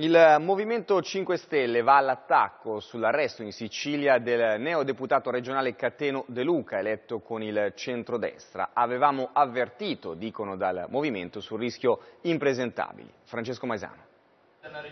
Il Movimento 5 Stelle va all'attacco sull'arresto in Sicilia del neodeputato regionale Cateno De Luca, eletto con il centrodestra. Avevamo avvertito, dicono dal Movimento, sul rischio impresentabili. Francesco Maisano.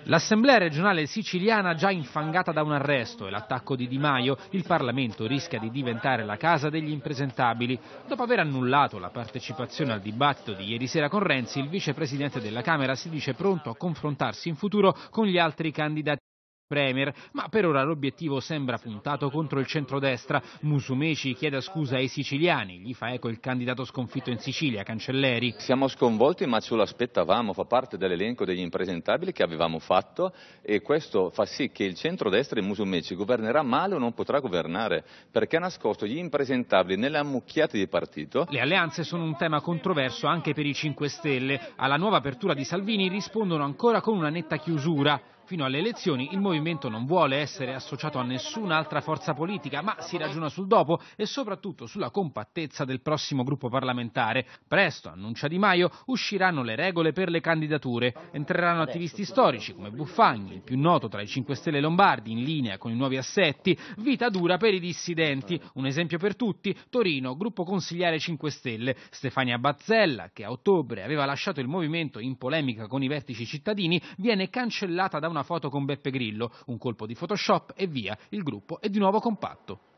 L'Assemblea regionale siciliana già infangata da un arresto e l'attacco di Di Maio, il Parlamento rischia di diventare la casa degli impresentabili. Dopo aver annullato la partecipazione al dibattito di ieri sera con Renzi, il vicepresidente della Camera si dice pronto a confrontarsi in futuro con gli altri candidati. Premier, ma per ora l'obiettivo sembra puntato contro il centrodestra. Musumeci chiede scusa ai siciliani, gli fa eco il candidato sconfitto in Sicilia, Cancelleri. Siamo sconvolti ma ce lo aspettavamo, fa parte dell'elenco degli impresentabili che avevamo fatto e questo fa sì che il centrodestra di Musumeci governerà male o non potrà governare perché ha nascosto gli impresentabili nelle ammucchiate di partito. Le alleanze sono un tema controverso anche per i 5 Stelle. Alla nuova apertura di Salvini rispondono ancora con una netta chiusura. Fino alle elezioni il movimento non vuole essere associato a nessun'altra forza politica, ma si ragiona sul dopo e soprattutto sulla compattezza del prossimo gruppo parlamentare. Presto, annuncia Di Maio, usciranno le regole per le candidature. Entreranno attivisti storici come Buffagni, il più noto tra i 5 Stelle Lombardi, in linea con i nuovi assetti. Vita dura per i dissidenti. Un esempio per tutti, Torino, gruppo consigliare 5 Stelle. Stefania Bazzella, che a ottobre aveva lasciato il movimento in polemica con i vertici cittadini, viene cancellata da una una foto con Beppe Grillo, un colpo di Photoshop e via, il gruppo è di nuovo compatto.